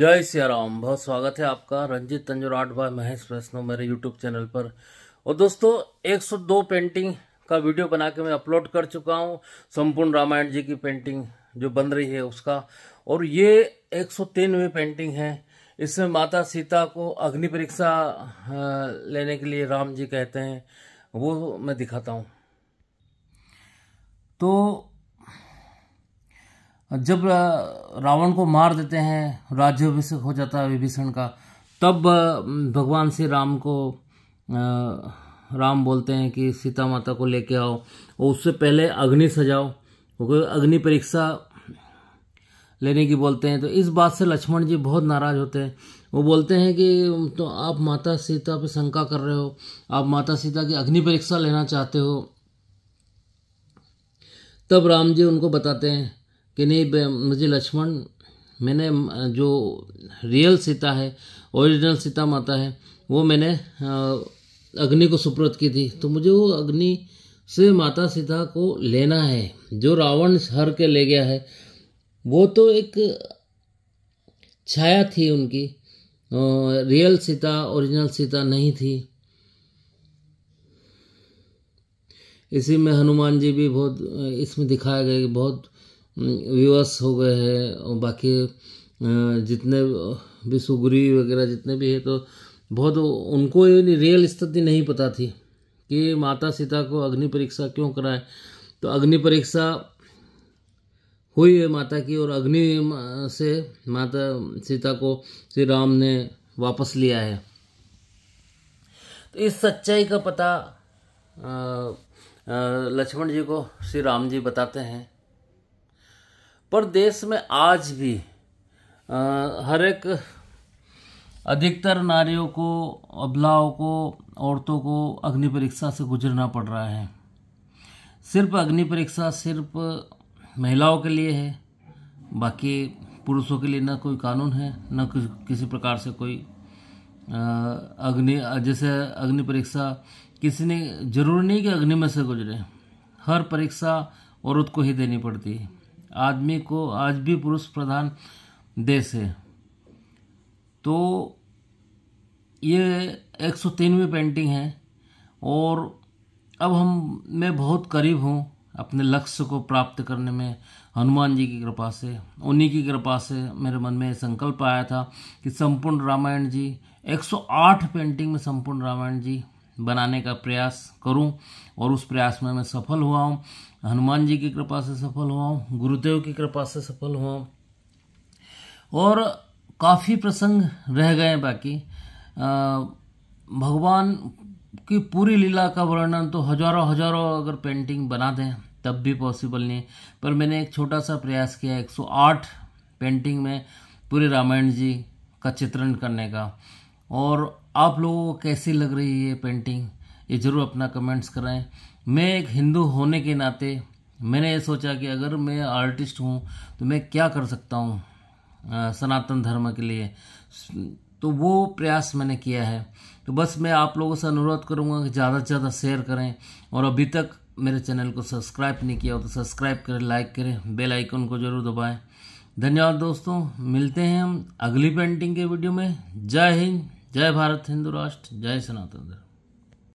जय सियाराम बहुत स्वागत है आपका रंजित तंजोराट भाई महेश वैष्णव मेरे यूट्यूब चैनल पर और दोस्तों 102 पेंटिंग का वीडियो बना के मैं अपलोड कर चुका हूँ संपूर्ण रामायण जी की पेंटिंग जो बन रही है उसका और ये 103वीं पेंटिंग है इसमें माता सीता को अग्नि परीक्षा लेने के लिए राम जी कहते हैं वो मैं दिखाता हूँ तो जब रावण को मार देते हैं राज्याभिषेक हो जाता है विभीषण का तब भगवान श्री राम को राम बोलते हैं कि सीता माता को लेके आओ और उससे पहले अग्नि सजाओ क्योंकि अग्नि परीक्षा लेने की बोलते हैं तो इस बात से लक्ष्मण जी बहुत नाराज होते हैं वो बोलते हैं कि तो आप माता सीता पे शंका कर रहे हो आप माता सीता की अग्नि परीक्षा लेना चाहते हो तब राम जी उनको बताते हैं कि नहीं मुझे लक्ष्मण मैंने जो रियल सीता है ओरिजिनल सीता माता है वो मैंने अग्नि को सुप्रत की थी तो मुझे वो अग्नि से माता सीता को लेना है जो रावण हर के ले गया है वो तो एक छाया थी उनकी रियल सीता ओरिजिनल सीता नहीं थी इसी में हनुमान जी भी बहुत इसमें दिखाया गया कि बहुत विवश हो गए हैं और बाकी जितने भी सुग्री वगैरह जितने भी है तो बहुत उनको ये रियल स्थिति नहीं पता थी कि माता सीता को अग्नि परीक्षा क्यों कराए तो अग्नि परीक्षा हुई है माता की और अग्नि से माता सीता को श्री राम ने वापस लिया है तो इस सच्चाई का पता लक्ष्मण जी को श्री राम जी बताते हैं पर देश में आज भी आ, हर एक अधिकतर नारियों को अबलाओं को औरतों को अग्नि परीक्षा से गुजरना पड़ रहा है सिर्फ अग्नि परीक्षा सिर्फ महिलाओं के लिए है बाकी पुरुषों के लिए ना कोई कानून है ना कि, किसी प्रकार से कोई अग्नि जैसे अग्नि परीक्षा किसी ने जरूरी नहीं कि अग्नि में से गुजरे हर परीक्षा औरत को ही देनी पड़ती है आदमी को आज भी पुरुष प्रधान देश है तो ये एक सौ तीनवी पेंटिंग है और अब हम मैं बहुत करीब हूँ अपने लक्ष्य को प्राप्त करने में हनुमान जी की कृपा से उन्हीं की कृपा से मेरे मन में संकल्प आया था कि संपूर्ण रामायण जी 108 पेंटिंग में संपूर्ण रामायण जी बनाने का प्रयास करूं और उस प्रयास में मैं सफल हुआ हूँ हनुमान जी की कृपा से सफल हुआ हूँ गुरुदेव की कृपा से सफल हुआ हूँ और काफ़ी प्रसंग रह गए बाकी भगवान की पूरी लीला का वर्णन तो हजारों हजारों अगर पेंटिंग बना दें तब भी पॉसिबल नहीं पर मैंने एक छोटा सा प्रयास किया 108 पेंटिंग में पूरे रामायण जी का चित्रण करने का और आप लोगों को कैसी लग रही है ये पेंटिंग ये ज़रूर अपना कमेंट्स कराएं मैं एक हिंदू होने के नाते मैंने ये सोचा कि अगर मैं आर्टिस्ट हूँ तो मैं क्या कर सकता हूँ सनातन धर्म के लिए तो वो प्रयास मैंने किया है तो बस मैं आप लोगों से अनुरोध करूँगा कि ज़्यादा से ज़्यादा शेयर करें और अभी तक मेरे चैनल को सब्सक्राइब नहीं किया हो तो सब्सक्राइब करें लाइक करें बेल आइकन को ज़रूर दबाएं धन्यवाद दोस्तों मिलते हैं हम अगली पेंटिंग के वीडियो में जय हिंद जय भारत हिंदू राष्ट्र जय सनातन धर्म